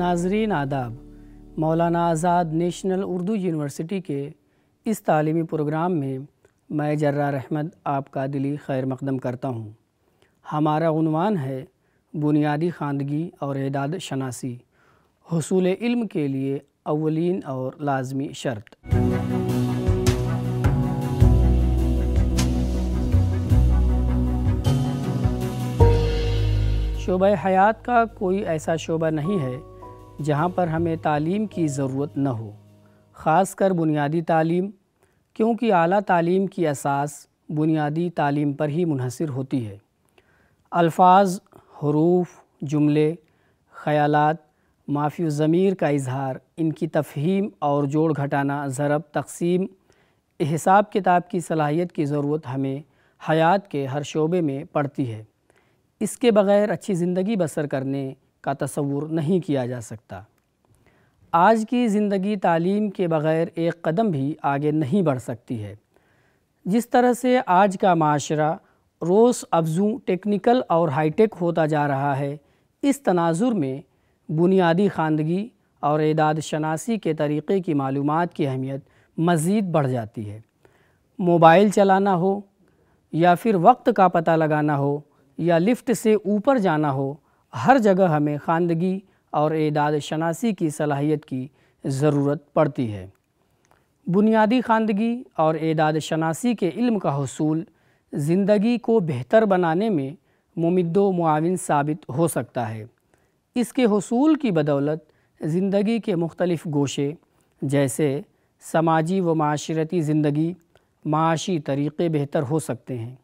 नाजरीन आदाब मौलाना आज़ाद नेशनल उर्दू यूनिवर्सिटी के इस तली प्रोग्राम में मैं जर्रा रहमत आपका दिली खैर मकदम करता हूँ हमारा उनवान है बुनियादी खानदगी और एदाद शनासी हसूल इल्म के लिए अवलिन और लाजमी शर्त शोबा हयात का कोई ऐसा शोबा नहीं है जहाँ पर हमें तालीम की ज़रूरत न हो ख़ास कर बुनियादी तालीम क्योंकि अली तालीम की असास बुनियादी तालीम पर ही मुनहसर होती है अल्फाज हरूफ जुमले ख़यालात माफ़ी ज़मीर का इजहार इनकी तफहीम और जोड़ घटाना ज़रब तकसीम हिसाब किताब की सलाहियत की ज़रूरत हमें हयात के हर शोबे में पड़ती है इसके बग़ैर अच्छी ज़िंदगी बसर करने का तस्वूर नहीं किया जा सकता आज की ज़िंदगी तालीम के बग़ैर एक कदम भी आगे नहीं बढ़ सकती है जिस तरह से आज का माशरा रोज़ अफजू टेक्निकल और हाईटेक होता जा रहा है इस तनाजुर में बुनियादी खानदगी और इदाद शनासी के तरीक़े की मालूम की अहमियत मज़ीद बढ़ जाती है मोबाइल चलाना हो या फिर वक्त का पता लगाना हो या लिफ्ट से ऊपर जाना हो हर जगह हमें खानदगी और एदाद शनासी की सलाहियत की ज़रूरत पड़ती है बुनियादी खानदगी और एदाद शनासी के इल्म का हसूल ज़िंदगी को बेहतर बनाने में मुमदो मुआवन साबित हो सकता है इसके हसूल की बदौलत ज़िंदगी के मुख्तलिफ़ गोशे जैसे समाजी व माशरती ज़िंदगी माशी तरीक़े बेहतर हो सकते हैं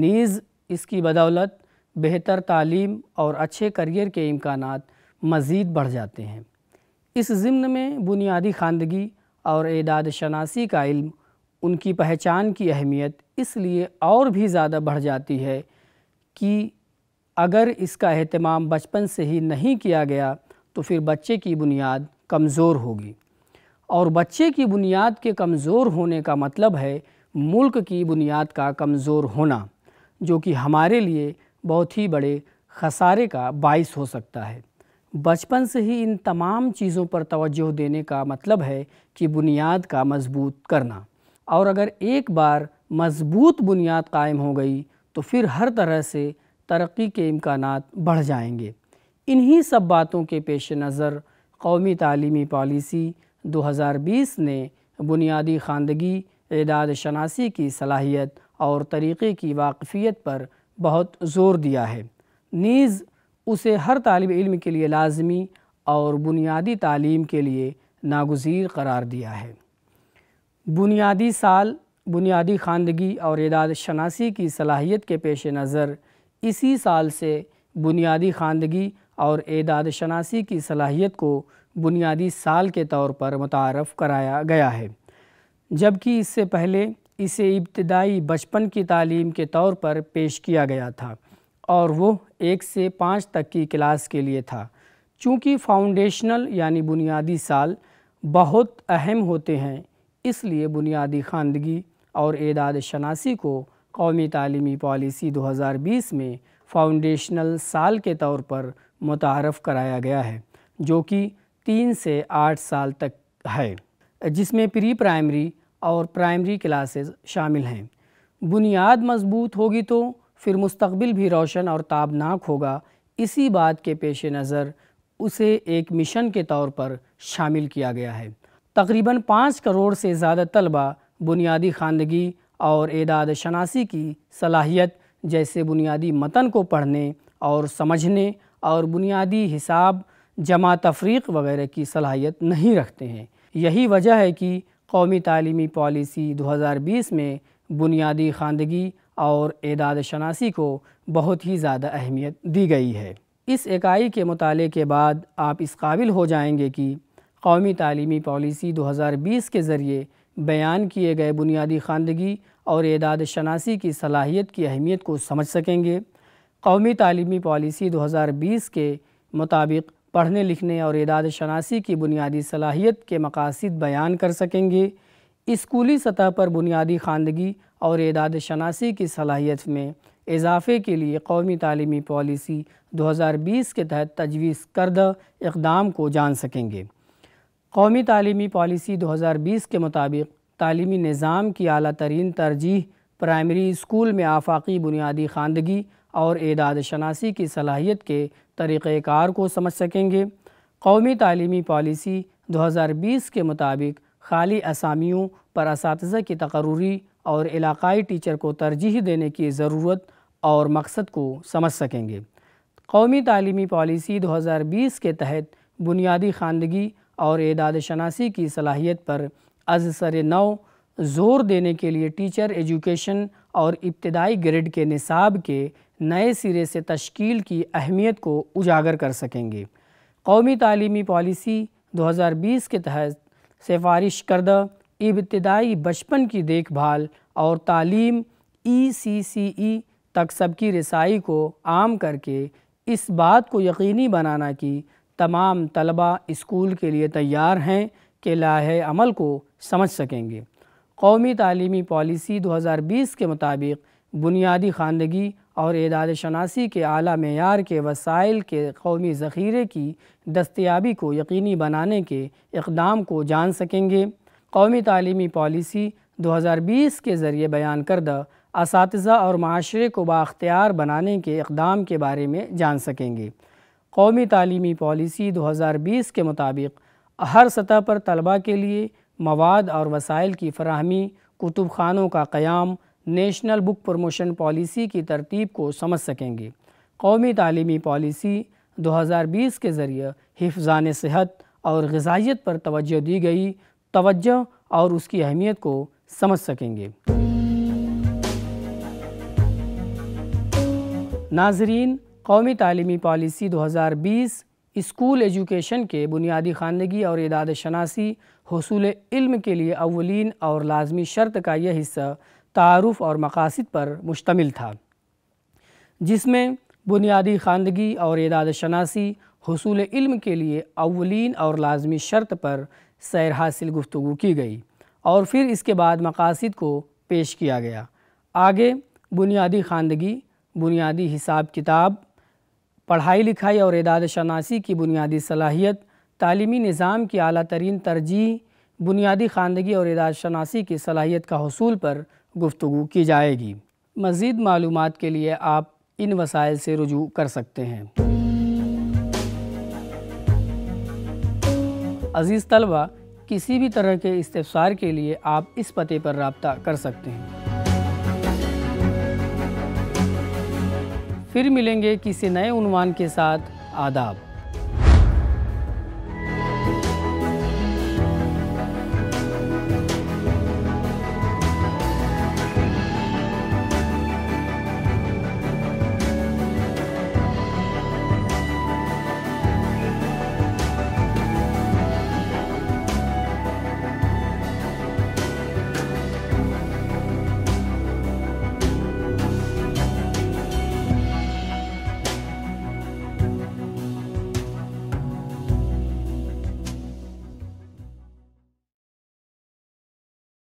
नीज़ इसकी बदौलत बेहतर तालीम और अच्छे करियर के इम्कान मज़ीद बढ़ जाते हैं इस ज़िम्न में बुनियादी खानदगी और एदाद शनासी का इल्म उनकी पहचान की अहमियत इसलिए और भी ज़्यादा बढ़ जाती है कि अगर इसका अहतमाम बचपन से ही नहीं किया गया तो फिर बच्चे की बुनियाद कमज़ोर होगी और बच्चे की बुनियाद के कमज़ोर होने का मतलब है मुल्क की बुनियाद का कमज़ोर होना जो कि हमारे लिए बहुत ही बड़े खसारे का बाइस हो सकता है बचपन से ही इन तमाम चीज़ों पर तवज्जो देने का मतलब है कि बुनियाद का मजबूत करना और अगर एक बार मजबूत बुनियाद कायम हो गई तो फिर हर तरह से तरक्की के इम्कान बढ़ जाएंगे इन्हीं सब बातों के पेश नज़र कौमी तलीमी पॉलिसी 2020 ने बुनियादी खानदगी एदाद शनासी की सलाहियत और तरीक़े की वाकफ़ियत पर बहुत ज़ोर दिया है नीज़ उसे हर तालब इल्म के लिए लाजमी और बुनियादी तालीम के लिए नागजीर करार दिया है बुनियादी साल बुनियादी खानदगी और इदाद शनासी की सलाहियत के पेश नज़र इसी साल से बुनियादी खानदगी और एदाद शनासी की सलाहियत को बुनियादी साल के तौर पर मुतारफ़ कराया गया है जबकि इससे पहले इसे इब्तदाई बचपन की तालीम के तौर पर पेश किया गया था और वो एक से पाँच तक की क्लास के लिए था चूँकि फाउंडेशनल यानी बुनियादी साल बहुत अहम होते हैं इसलिए बुनियादी खानदगी और एदाद शनासी को कौमी तलीमी पॉलिसी 2020 में फाउंडेशनल साल के तौर पर मुतारफ़ कराया गया है जो कि तीन से आठ साल तक है जिसमें प्री प्राइमरी और प्राइमरी क्लासेस शामिल हैं बुनियाद मजबूत होगी तो फिर मुस्तबिल भी रोशन और ताबनाक होगा इसी बात के पेश नज़र उसे एक मिशन के तौर पर शामिल किया गया है तकरीबन पाँच करोड़ से ज़्यादा तलबा बुनियादी खानदगी और एदाद शनासी की सलाहियत जैसे बुनियादी मतन को पढ़ने और समझने और बुनियादी हिसाब जमा तफरीक वगैरह की सलाहियत नहीं रखते हैं यही वजह है कि कौमी दो पॉलिसी 2020 में बुनियादी खानदगी और एदाद शनासी को बहुत ही ज़्यादा अहमियत दी गई है इस इकाई के मताले के बाद आप इस काबिल हो जाएंगे कि कौमी दो पॉलिसी 2020 के ज़रिए बयान किए गए बुनियादी खानदगी और एदाद शनासी की सलाहियत की अहमियत को समझ सकेंगे कौमी दो पॉलिसी 2020 के मुताबिक पढ़ने लिखने और इदाद शनासी की बुनियादी सलाहियत के मकासद बयान कर सकेंगे स्कूली सतह पर बुनियादी खानदगी और इदाद शनासी की सलाहियत में इजाफे के लिए कौमी तलीमी पॉलिसी 2020 के तहत तजवीज़ करद इकदाम को जान सकेंगे कौमी तलीमी पॉलिसी 2020 के मुताबिक तलीमी निज़ाम की अली तरीन तरजीह प्राइमरी स्कूल में आफाकी बुनियादी खानदगी और एदाद शनासी की सलाहियत के तरीक़ार को समझ सकेंगे कौमी तलीमी पॉलिसी 2020 के मुताबिक खाली असामियों पर इस की तकरूरी और इलाकई टीचर को तरजीह देने की ज़रूरत और मकसद को समझ सकेंगे कौमी तलीमी पॉलिसी 2020 के तहत बुनियादी खानदगी और एदाद शनासी की सलाहियत पर अज सर नौ ज़ोर देने के लिए टीचर एजुकेशन और इब्तदाई ग्रेड के निसाब के नए सिरे से तश्कील की अहमियत को उजागर कर सकेंगे कौमी तलीमी पॉलिसी 2020 के तहत सिफारिश करदा इब्तदाई बचपन की देखभाल और तालीम ई सी सी ई तक सबकी रसाई को आम करके इस बात को यकीनी बनाना कि तमाम तलबा स्कूल के लिए तैयार हैं के लाहे अमल को समझ सकेंगे कौमी तलीमी पॉलिसी 2020 के मुताबिक बुनियादी खानदगी और एदाद शनासी के अला मैार के वसाइल के कौमी ज़ख़ीरे की दस्तियाबी को यकीनी बनाने के इकदाम को जान सकेंगे कौमी तलीमी पॉलिसी बीस के ज़रिए बयान करदा इस और माशरे को बाख्तियार बनाने के इकदाम के बारे में जान सकेंगे कौमी तलीमी पॉलिसी बीस के मुताबिक हर सतह पर तलबा के लिए मवाद और वसाइल की फरहमी कुतुब खानों का क़्याम नेशनल बुक प्रमोशन पॉलिसी की तरतीब को समझ सकेंगे कौमी तलीमी पॉलिसी 2020 के ज़रिए हिफ्जान सेहत और गजाइत पर तोज्जो दी गई तोज्जो और उसकी अहमियत को समझ सकेंगे नाजरीन कौमी तलीमी पॉलिसी 2020 स्कूल एजुकेशन के बुनियादी खानदगी और इदाद शनासी हसूल इल्म के लिए अवलिन और लाजमी शर्त का यह हिस्सा तारफ़ और मकासद पर मुश्तमिल था जिसमें बुनियादी खानदगी और इदाद शनासी हसूल इल्म के लिए अवलिन और लाजमी शर्त पर सैर हासिल गुफ्तु की गई और फिर इसके बाद मकासद को पेश किया गया आगे बुनियादी खानदगी बुनियादी हिसाब किताब पढ़ाई लिखाई और इदाद शनासी की बुनियादी सलाहियत तलीमी निज़ाम की अली तरीन तरजीह बुनियादी खानदगी और इदाद शनासी की सलाहियत का हसूल पर गुफ्तु की जाएगी मज़ीद मालूम के लिए आप इन वसाइल से रजू कर सकते हैं अज़ीज़ तलबा किसी भी तरह के इस्तार के लिए आप इस पते पर रबता कर सकते हैं फिर मिलेंगे किसी नए उनवान के साथ आदाब